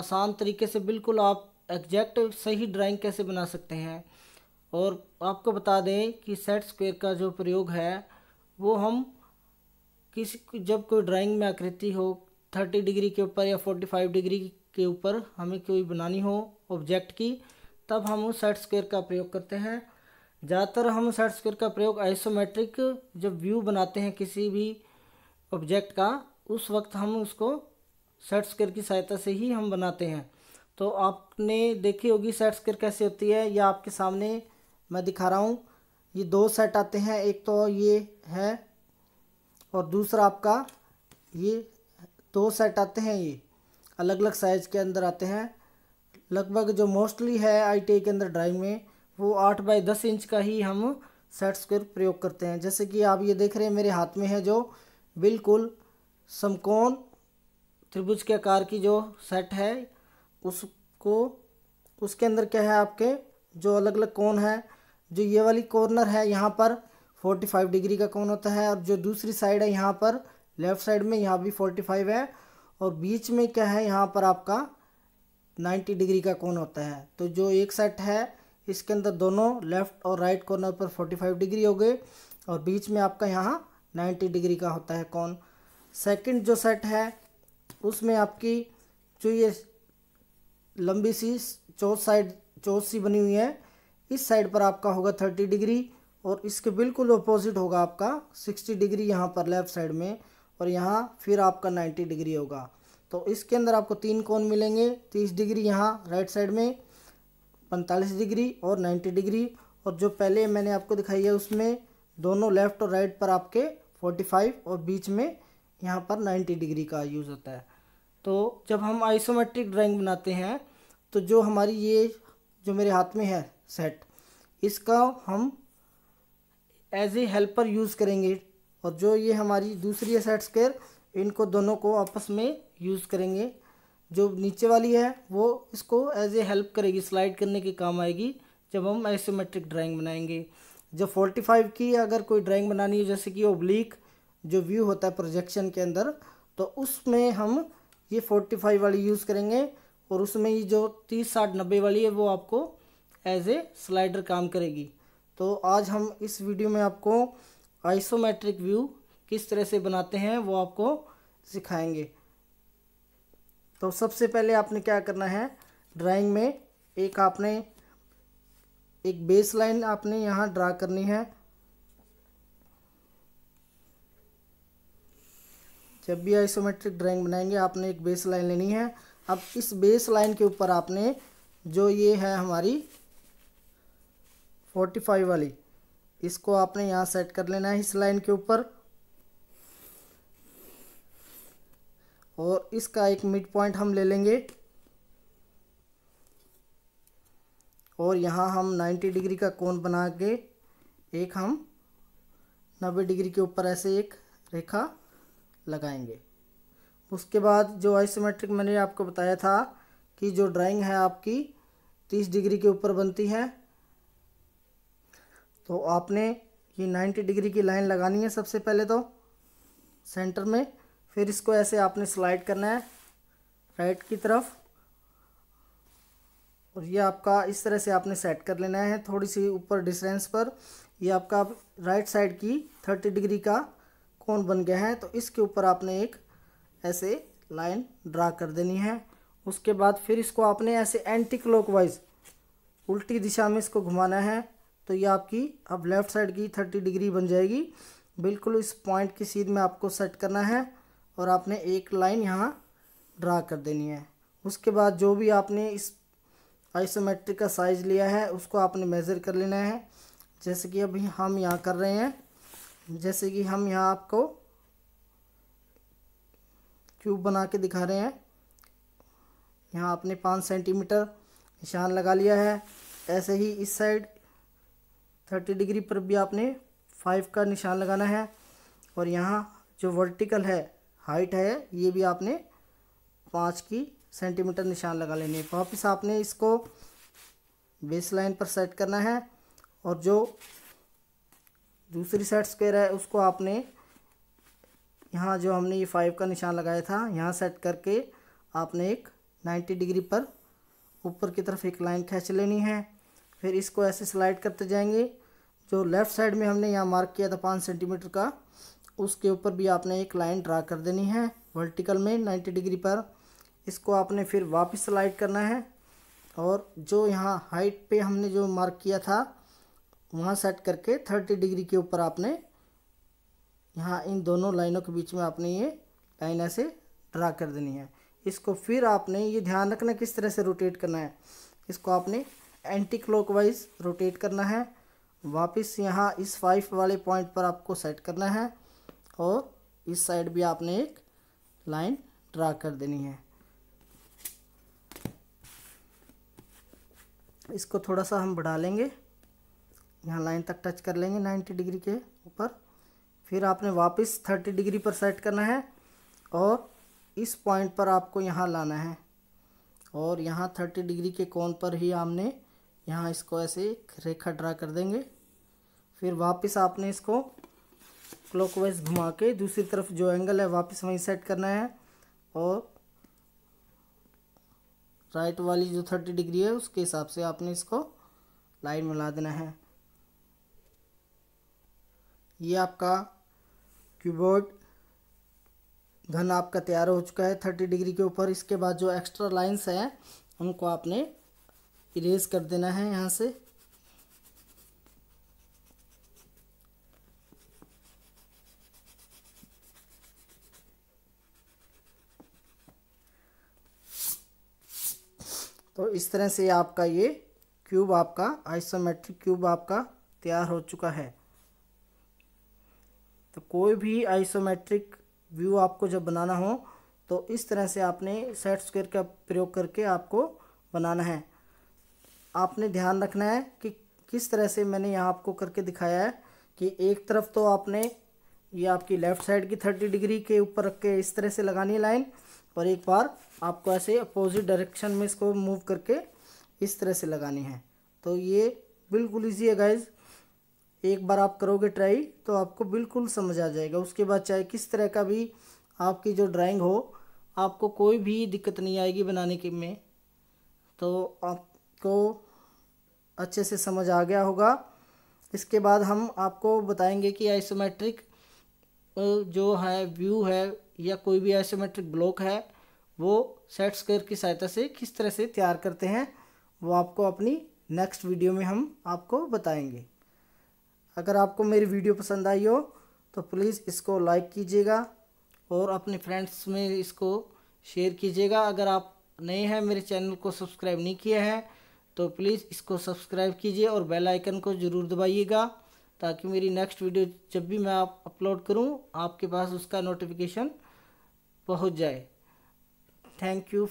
आसान तरीके से बिल्कुल आप एग्जैक्ट सही ड्राइंग कैसे बना सकते हैं और आपको बता दें कि सेट स्क्वेयर का जो प्रयोग है वो हम किसी जब कोई ड्राइंग में आकृति हो थर्टी डिग्री के ऊपर या फोर्टी फाइव डिग्री के ऊपर हमें कोई बनानी हो ऑब्जेक्ट की तब हम उस सेट स्क्वेयर का प्रयोग करते हैं ज़्यादातर हम सेट स्क्वेयर का प्रयोग आइसोमेट्रिक जब व्यू बनाते हैं किसी भी ऑब्जेक्ट का उस वक्त हम उसको सेट स्क्वेयर की सहायता से ही हम बनाते हैं तो आपने देखी होगी सेट स्क्वेयर कैसे होती है या आपके सामने मैं दिखा रहा हूँ ये दो सेट आते हैं एक तो ये है और दूसरा आपका ये दो सेट आते हैं ये अलग अलग साइज के अंदर आते हैं लगभग जो मोस्टली है आई के अंदर ड्राइंग में वो आठ बाई दस इंच का ही हम सेट स्क्वेयर प्रयोग करते हैं जैसे कि आप ये देख रहे हैं मेरे हाथ में है जो बिल्कुल समकोण त्रिभुज के आकार की जो सेट है उसको उसके अंदर क्या है आपके जो अलग अलग कोण है जो ये वाली कॉर्नर है यहाँ पर फोर्टी फाइव डिग्री का कोण होता है और जो दूसरी साइड है यहाँ पर लेफ़्ट साइड में यहाँ भी फोर्टी फाइव है और बीच में क्या है यहाँ पर आपका नाइन्टी डिग्री का कोण होता है तो जो एक सेट है इसके अंदर दोनों लेफ़्ट और राइट कॉर्नर पर फोर्टी फाइव डिग्री हो गए और बीच में आपका यहाँ नाइन्टी डिग्री का होता है कौन सेकंड जो सेट है उसमें आपकी जो ये लंबी सी चौथ साइड चौथ सी बनी हुई है इस साइड पर आपका होगा थर्टी डिग्री और इसके बिल्कुल अपोजिट होगा आपका सिक्सटी डिग्री यहाँ पर लेफ़्ट साइड में और यहाँ फिर आपका नाइन्टी डिग्री होगा तो इसके अंदर आपको तीन कोन मिलेंगे तीस डिग्री यहाँ राइट साइड में पैंतालीस डिग्री और नाइन्टी डिग्री और जो पहले मैंने आपको दिखाई है उसमें दोनों लेफ़्ट और राइट पर आपके फोर्टी फाइव और बीच में यहाँ पर नाइन्टी डिग्री का यूज़ होता है तो जब हम आइसोमेट्रिक ड्राइंग बनाते हैं तो जो हमारी ये जो मेरे हाथ में है सेट इसका हम एज ए हेल्पर यूज़ करेंगे और जो ये हमारी दूसरी है सेट स्केयर इनको दोनों को आपस में यूज़ करेंगे जो नीचे वाली है वो इसको एज ए हेल्प करेगी स्लाइड करने के काम आएगी जब हम आइसोमेट्रिक ड्राइंग बनाएंगे जब फोर्टी फाइव की अगर कोई ड्राइंग बनानी है जैसे कि ओब्लिक जो व्यू होता है प्रोजेक्शन के अंदर तो उसमें हम ये फोर्टी फाइव वाली यूज़ करेंगे और उसमें ये जो तीस साठ नब्बे वाली है वो आपको एज ए स्लाइडर काम करेगी तो आज हम इस वीडियो में आपको आइसोमेट्रिक व्यू किस तरह से बनाते हैं वो आपको सिखाएंगे तो सबसे पहले आपने क्या करना है ड्राइंग में एक आपने एक बेस लाइन आपने यहाँ ड्रा करनी है जब भी आइसोमेट्रिक ड्राइंग बनाएंगे आपने एक बेस लाइन लेनी है अब इस बेस लाइन के ऊपर आपने जो ये है हमारी 45 वाली इसको आपने यहाँ सेट कर लेना है इस लाइन के ऊपर और इसका एक मिड पॉइंट हम ले लेंगे और यहाँ हम 90 डिग्री का कोण बना के एक हम 90 डिग्री के ऊपर ऐसे एक रेखा लगाएंगे उसके बाद जो आइसोमेट्रिक मैंने आपको बताया था कि जो ड्राइंग है आपकी तीस डिग्री के ऊपर बनती है तो आपने ये नाइन्टी डिग्री की लाइन लगानी है सबसे पहले तो सेंटर में फिर इसको ऐसे आपने स्लाइड करना है राइट की तरफ और ये आपका इस तरह से आपने सेट कर लेना है थोड़ी सी ऊपर डिस्टेंस पर ये आपका राइट साइड की थर्टी डिग्री का कौन बन गया है तो इसके ऊपर आपने एक ऐसे लाइन ड्रा कर देनी है उसके बाद फिर इसको आपने ऐसे एंटी क्लॉक उल्टी दिशा में इसको घुमाना है तो ये आपकी अब लेफ़्ट साइड की थर्टी डिग्री बन जाएगी बिल्कुल इस पॉइंट की सीध में आपको सेट करना है और आपने एक लाइन यहाँ ड्रा कर देनी है उसके बाद जो भी आपने इस आइसोमेट्रिक का साइज़ लिया है उसको आपने मेज़र कर लेना है जैसे कि अभी हम यहाँ कर रहे हैं जैसे कि हम यहाँ आपको क्यूब बना के दिखा रहे हैं यहाँ आपने पाँच सेंटीमीटर निशान लगा लिया है ऐसे ही इस साइड थर्टी डिग्री पर भी आपने फाइव का निशान लगाना है और यहाँ जो वर्टिकल है हाइट है ये भी आपने पाँच की सेंटीमीटर निशान लगा लेने वापस आपने इसको बेस लाइन पर सेट करना है और जो दूसरी सेट स्क्वायर है उसको आपने यहाँ जो हमने ये फाइव का निशान लगाया था यहाँ सेट करके आपने एक नाइन्टी डिग्री पर ऊपर की तरफ एक लाइन खींच लेनी है फिर इसको ऐसे स्लाइड करते जाएंगे जो लेफ़्ट साइड में हमने यहाँ मार्क किया था पाँच सेंटीमीटर का उसके ऊपर भी आपने एक लाइन ड्रा कर देनी है वर्टिकल में नाइन्टी डिग्री पर इसको आपने फिर वापस स्लाइड करना है और जो यहाँ हाइट पे हमने जो मार्क किया था वहाँ सेट करके थर्टी डिग्री के ऊपर आपने यहाँ इन दोनों लाइनों के बीच में आपने ये लाइन ऐसे ड्रा कर देनी है इसको फिर आपने ये ध्यान रखना किस तरह से रोटेट करना है इसको आपने एंटी क्लॉकवाइज रोटेट करना है वापस यहाँ इस फाइव वाले पॉइंट पर आपको सेट करना है और इस साइड भी आपने एक लाइन ड्रा कर देनी है इसको थोड़ा सा हम बढ़ा लेंगे यहाँ लाइन तक टच कर लेंगे 90 डिग्री के ऊपर फिर आपने वापस 30 डिग्री पर सेट करना है और इस पॉइंट पर आपको यहाँ लाना है और यहाँ 30 डिग्री के कोण पर ही हमने यहाँ इसको ऐसे रेखा ड्रा कर देंगे फिर वापस आपने इसको क्लॉकवाइज घुमा के दूसरी तरफ जो एंगल है वापस वहीं सेट करना है और राइट वाली जो थर्टी डिग्री है उसके हिसाब से आपने इसको लाइन में ला देना है ये आपका क्यूबोर्ड घन आपका तैयार हो चुका है थर्टी डिग्री के ऊपर इसके बाद जो एक्स्ट्रा लाइंस हैं उनको आपने इरेज कर देना है यहाँ से तो इस तरह से आपका ये क्यूब आपका आइसोमेट्रिक क्यूब आपका तैयार हो चुका है तो कोई भी आइसोमेट्रिक व्यू आपको जब बनाना हो तो इस तरह से आपने सेट स्क्वेयर का प्रयोग करके आपको बनाना है आपने ध्यान रखना है कि किस तरह से मैंने यहाँ आपको करके दिखाया है कि एक तरफ तो आपने ये आपकी लेफ़्ट साइड की थर्टी डिग्री के ऊपर रख के इस तरह से लगानी है लाइन और एक बार आपको ऐसे अपोजिट डायरेक्शन में इसको मूव करके इस तरह से लगानी है तो ये बिल्कुल ईजी है गाइज़ एक बार आप करोगे ट्राई तो आपको बिल्कुल समझ आ जाएगा उसके बाद चाहे किस तरह का भी आपकी जो ड्राइंग हो आपको कोई भी दिक्कत नहीं आएगी बनाने के में तो आपको अच्छे से समझ आ गया होगा इसके बाद हम आपको बताएंगे कि आइसोमेट्रिक जो है व्यू है या कोई भी आइसोमेट्रिक ब्लॉक है वो सेट स्क्वायर की सहायता से किस तरह से तैयार करते हैं वो आपको अपनी नेक्स्ट वीडियो में हम आपको बताएंगे अगर आपको मेरी वीडियो पसंद आई हो तो प्लीज़ इसको लाइक कीजिएगा और अपने फ्रेंड्स में इसको शेयर कीजिएगा अगर आप नए हैं मेरे चैनल को सब्सक्राइब नहीं किया है तो प्लीज़ इसको सब्सक्राइब कीजिए और बेल आइकन को ज़रूर दबाइएगा ताकि मेरी नेक्स्ट वीडियो जब भी मैं आप अपलोड करूं आपके पास उसका नोटिफिकेशन पहुंच जाए थैंक यू